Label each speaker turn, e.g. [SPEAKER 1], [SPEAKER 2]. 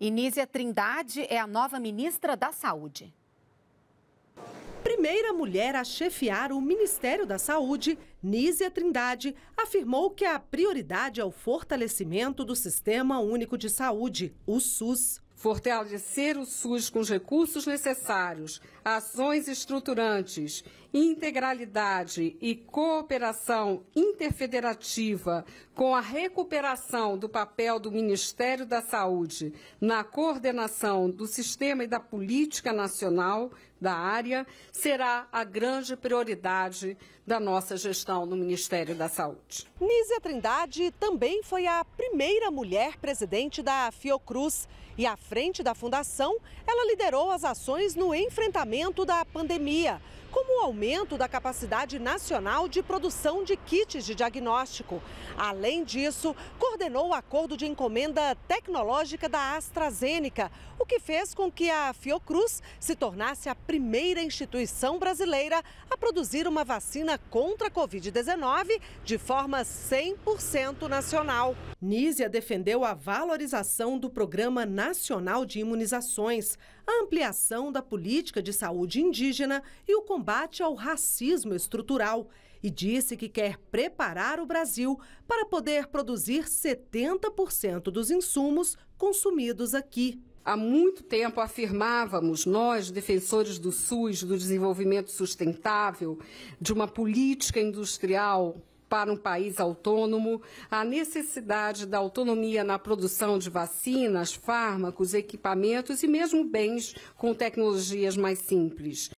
[SPEAKER 1] Inísia Trindade é a nova ministra da Saúde.
[SPEAKER 2] Primeira mulher a chefiar o Ministério da Saúde, Nízia Trindade, afirmou que a prioridade é o fortalecimento do Sistema Único de Saúde, o SUS fortalecer o SUS com os recursos necessários,
[SPEAKER 1] ações estruturantes, integralidade e cooperação interfederativa com a recuperação do papel do Ministério da Saúde na coordenação do sistema e da política nacional da área será a grande prioridade da nossa gestão no Ministério da Saúde.
[SPEAKER 2] Nízia Trindade também foi a primeira mulher presidente da Fiocruz e à frente da fundação, ela liderou as ações no enfrentamento da pandemia como o aumento da capacidade nacional de produção de kits de diagnóstico. Além disso, coordenou o acordo de encomenda tecnológica da AstraZeneca, o que fez com que a Fiocruz se tornasse a primeira instituição brasileira a produzir uma vacina contra a Covid-19 de forma 100% nacional. Nízia defendeu a valorização do Programa Nacional de Imunizações a ampliação da política de saúde indígena e o combate ao racismo estrutural e disse que quer preparar o Brasil para poder produzir 70% dos insumos consumidos aqui. Há muito tempo afirmávamos, nós, defensores do
[SPEAKER 1] SUS, do desenvolvimento sustentável, de uma política industrial para um país autônomo, a necessidade da autonomia na produção de vacinas, fármacos, equipamentos e mesmo bens com tecnologias mais simples.